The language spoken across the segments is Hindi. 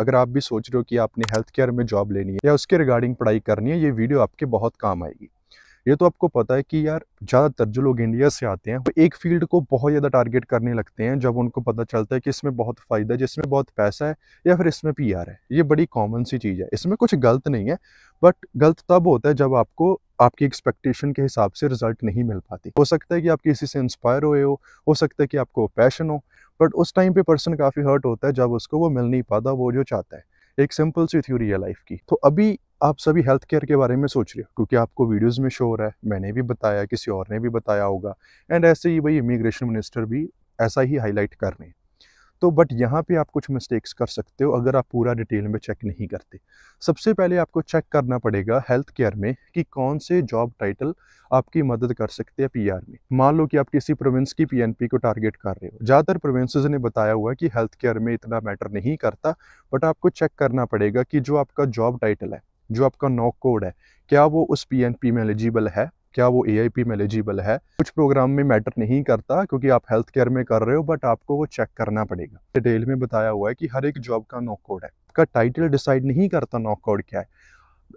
अगर आप भी सोच रहे हो कि आपने हेल्थ केयर में जॉब लेनी है या उसके रिगार्डिंग पढ़ाई करनी है ये वीडियो आपके बहुत काम आएगी ये तो आपको पता है कि यार ज़्यादातर जो लोग इंडिया से आते हैं वो एक फील्ड को बहुत ज़्यादा टारगेट करने लगते हैं जब उनको पता चलता है कि इसमें बहुत फ़ायदा है इसमें बहुत पैसा है या फिर इसमें पी है ये बड़ी कॉमन सी चीज़ है इसमें कुछ गलत नहीं है बट गलत तब होता है जब आपको आपकी एक्सपेक्टेशन के हिसाब से रिजल्ट नहीं मिल पाती हो सकता है कि आप किसी से इंस्पायर हुए हो हो सकता है कि आपको पैशन हो बट उस टाइम पे पर्सन काफ़ी हर्ट होता है जब उसको वो मिल नहीं पाता वो जो चाहता है एक सिंपल सी थ्योरी है लाइफ की तो अभी आप सभी हेल्थ केयर के बारे में सोच रहे हो क्योंकि आपको वीडियोस में शो हो रहा है मैंने भी बताया किसी और ने भी बताया होगा एंड ऐसे ही भाई इमिग्रेशन मिनिस्टर भी ऐसा ही हाईलाइट कर रहे हैं तो बट यहाँ पे आप कुछ मिस्टेक्स कर सकते हो अगर आप पूरा डिटेल में चेक नहीं करते सबसे पहले आपको चेक करना पड़ेगा हेल्थ केयर में कि कौन से जॉब टाइटल आपकी मदद कर सकते हैं पीआर में मान लो कि आप किसी प्रोविंस की पीएनपी को टारगेट कर रहे हो ज़्यादातर प्रोविंस ने बताया हुआ है कि हेल्थ केयर में इतना मैटर नहीं करता बट आपको चेक करना पड़ेगा कि जो आपका जॉब टाइटल है जो आपका नॉक कोड है क्या वो उस पी में एलिजिबल है क्या वो ए में एलिजिबल है कुछ प्रोग्राम में मैटर नहीं करता क्योंकि आप हेल्थ केयर में कर रहे हो बट आपको वो चेक करना पड़ेगा डिटेल में बताया हुआ है कि हर एक जॉब का नॉक कोड है आपका टाइटल डिसाइड नहीं करता नॉक कोड क्या है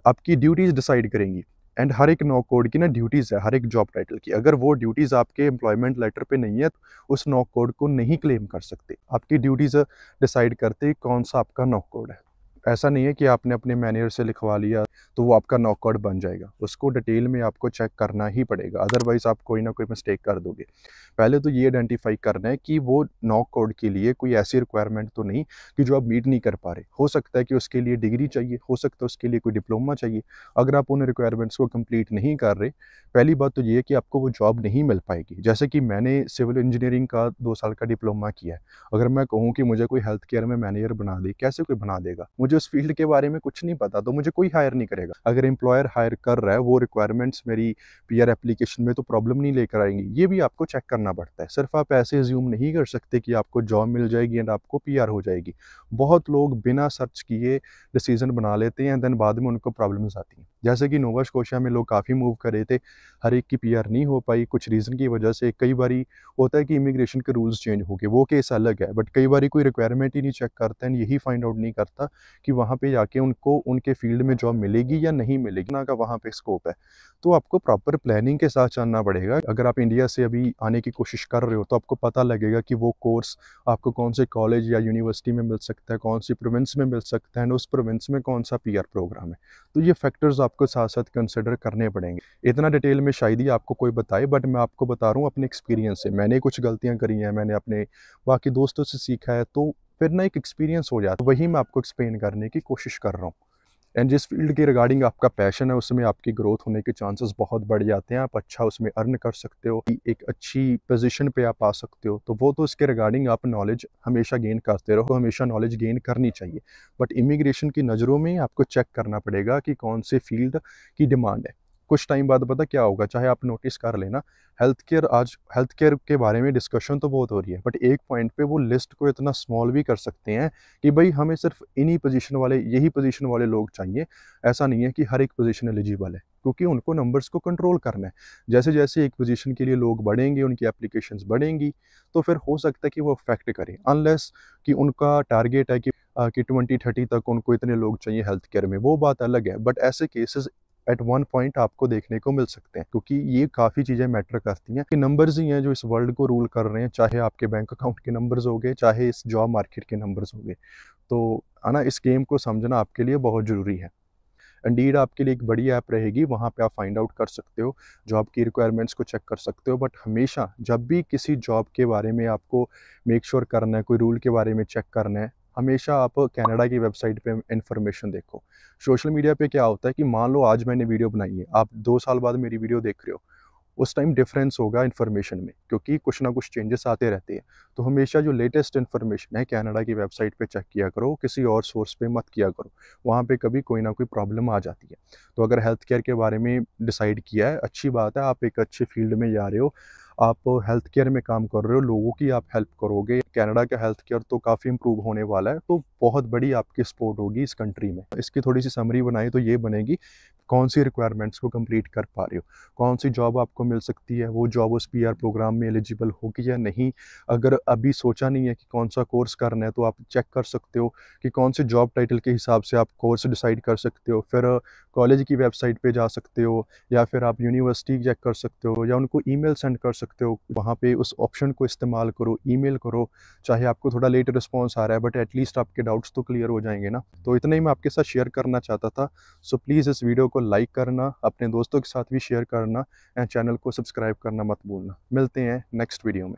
आपकी ड्यूटीज़ डिसाइड करेंगी एंड हर एक नॉक कोड की ना ड्यूटीज़ है हर एक जॉब टाइटल की अगर वो ड्यूटीज़ आपके एम्प्लॉयमेंट लेटर पे नहीं है तो उस नॉक कोड को नहीं क्लेम कर सकते आपकी ड्यूटीज़ डिसाइड करते कौन सा आपका नॉक कोड है ऐसा नहीं है कि आपने अपने मैनेजर से लिखवा लिया तो वो आपका नॉकआउट बन जाएगा उसको डिटेल में आपको चेक करना ही पड़ेगा अदरवाइज़ आप कोई ना कोई मिस्टेक कर दोगे पहले तो ये आइडेंटिफाई करना है कि वो नॉकआउट के लिए कोई ऐसी रिक्वायरमेंट तो नहीं कि जो आप मीट नहीं कर पा रहे हो सकता है कि उसके लिए डिग्री चाहिए हो सकता है उसके लिए कोई डिप्लोमा चाहिए अगर आप उन रिक्वायरमेंट्स को कम्प्लीट नहीं कर रहे पहली बात तो ये है कि आपको वो जॉब नहीं मिल पाएगी जैसे कि मैंने सिविल इंजीनियरिंग का दो साल का डिप्लोमा किया है अगर मैं कहूँ कि मुझे कोई हेल्थ केयर में मैनेजर बना दे कैसे कोई बना देगा मुझे मुझे उस फील्ड के बारे में कुछ नहीं पता तो मुझे कोई हायर नहीं करेगा अगर एम्प्लॉयर हायर कर रहा है वो रिक्वायरमेंट्स मेरी आर एप्लीकेशन में तो प्रॉब्लम नहीं लेकर आएंगी ये भी आपको चेक करना पड़ता है सिर्फ आप ऐसे एज्यूम नहीं कर सकते कि आपको जॉब मिल जाएगी एंड आपको पी हो जाएगी बहुत लोग बिना सर्च किए डिसीजन बना लेते हैं देन बाद में उनको प्रॉब्लम्स आती हैं जैसे कि नोवा स्कोशिया में लोग काफ़ी मूव कर रहे थे हर एक की पीआर नहीं हो पाई कुछ रीज़न की वजह से कई बार होता है कि इमिग्रेशन के रूल्स चेंज हो गए वो केस अलग है बट कई बारी कोई रिक्वायरमेंट ही नहीं चेक करता एंड यही फाइंड आउट नहीं करता कि वहाँ पर जाके उनको उनके फील्ड में जॉब मिलेगी या नहीं मिलेगी ना का वहाँ पर स्कोप है तो आपको प्रॉपर प्लानिंग के साथ चलना पड़ेगा अगर आप इंडिया से अभी आने की कोशिश कर रहे हो तो आपको पता लगेगा कि वो कोर्स आपको कौन से कॉलेज या यूनिवर्सिटी में मिल सकता है कौन सी प्रोविंस में मिल सकता है एंड उस प्रोविंस में कौन सा पीआर प्रोग्राम है तो ये फैक्टर्स आप आपको साथ साथ कंसिडर करने पड़ेंगे इतना डिटेल में शायद ही आपको कोई बताए बट मैं आपको बता रहा हूँ अपने एक्सपीरियंस से मैंने कुछ गलतियाँ करी हैं मैंने अपने बाकी दोस्तों से सीखा है तो फिर ना एक एक्सपीरियंस हो जाता है वही मैं आपको एक्सप्लेन करने की कोशिश कर रहा हूँ एंड जिस फील्ड के रिगार्डिंग आपका पैशन है उसमें आपकी ग्रोथ होने के चांसेस बहुत बढ़ जाते हैं आप अच्छा उसमें अर्न कर सकते हो एक अच्छी पोजीशन पे आप आ सकते हो तो वो तो इसके रिगार्डिंग आप नॉलेज हमेशा गेन करते रहो हमेशा नॉलेज गेन करनी चाहिए बट इमिग्रेशन की नज़रों में आपको चेक करना पड़ेगा कि कौन से फील्ड की डिमांड है कुछ टाइम बाद पता क्या होगा चाहे आप नोटिस कर लेना हेल्थ केयर आज हेल्थ केयर के बारे में डिस्कशन तो बहुत हो रही है बट एक पॉइंट पे वो लिस्ट को इतना स्मॉल भी कर सकते हैं कि भाई हमें सिर्फ इन्हीं पोजीशन वाले यही पोजीशन वाले लोग चाहिए ऐसा नहीं है कि हर एक पोजीशन एलिजिबल है क्योंकि उनको नंबर्स को कंट्रोल करना है जैसे जैसे एक पोजीशन के लिए लोग बढ़ेंगे उनकी एप्लीकेशन बढ़ेंगी तो फिर हो सकता है कि वो अफेक्ट करें अनलेस कि उनका टारगेट है कि कि ट्वेंटी थर्टी तक उनको इतने लोग चाहिए हेल्थ केयर में वो बात अलग है बट ऐसे केसेस एट वन पॉइंट आपको देखने को मिल सकते हैं क्योंकि ये काफ़ी चीज़ें मैटर करती हैं कि नंबर्स ही हैं जो इस वर्ल्ड को रूल कर रहे हैं चाहे आपके बैंक अकाउंट के नंबर्स हो गए चाहे इस जॉब मार्केट के नंबर्स हो गए तो है ना इस गेम को समझना आपके लिए बहुत ज़रूरी है इंडीड आपके लिए एक बड़ी ऐप रहेगी वहाँ पे आप फाइंड आउट कर सकते हो जॉब की रिक्वायरमेंट्स को चेक कर सकते हो बट हमेशा जब भी किसी जॉब के बारे में आपको मेक श्योर sure करना है कोई रूल के बारे में चेक करना है हमेशा आप कनाडा की वेबसाइट पे इन्फॉर्मेशन देखो सोशल मीडिया पे क्या होता है कि मान लो आज मैंने वीडियो बनाई है आप दो साल बाद मेरी वीडियो देख रहे हो उस टाइम डिफरेंस होगा इन्फॉर्मेशन में क्योंकि कुछ ना कुछ चेंजेस आते रहते हैं तो हमेशा जो लेटेस्ट इन्फॉर्मेशन है कनाडा की वेबसाइट पे चेक किया करो किसी और सोर्स पे मत किया करो वहाँ पे कभी कोई ना कोई प्रॉब्लम आ जाती है तो अगर हेल्थ केयर के बारे में डिसाइड किया है अच्छी बात है आप एक अच्छे फील्ड में जा रहे हो आप हेल्थ केयर में काम कर रहे हो लोगों की आप हेल्प करोगे कनाडा का हेल्थ केयर तो काफ़ी इम्प्रूव होने वाला है तो बहुत बड़ी आपकी सपोर्ट होगी इस कंट्री में इसकी थोड़ी सी समरी बनाई तो ये बनेगी कौन सी रिक्वायरमेंट्स को कंप्लीट कर पा रहे हो कौन सी जॉब आपको मिल सकती है वो जॉब उस पी प्रोग्राम में एलिजिबल होगी या नहीं अगर अभी सोचा नहीं है कि कौन सा कोर्स करना है तो आप चेक कर सकते हो कि कौन से जॉब टाइटल के हिसाब से आप कोर्स डिसाइड कर सकते हो फिर कॉलेज की वेबसाइट पे जा सकते हो या फिर आप यूनिवर्सिटी चेक कर सकते हो या उनको ई सेंड कर सकते हो वहाँ पर उस ऑप्शन को इस्तेमाल करो ई करो चाहे आपको थोड़ा लेट रिस्पॉन्स आ रहा है बट एटलीस्ट आपके डाउट्स तो क्लियर हो जाएंगे ना तो इतना ही मैं आपके साथ शेयर करना चाहता था सो प्लीज़ इस वीडियो को लाइक करना अपने दोस्तों के साथ भी शेयर करना एंड चैनल को सब्सक्राइब करना मत भूलना मिलते हैं नेक्स्ट वीडियो में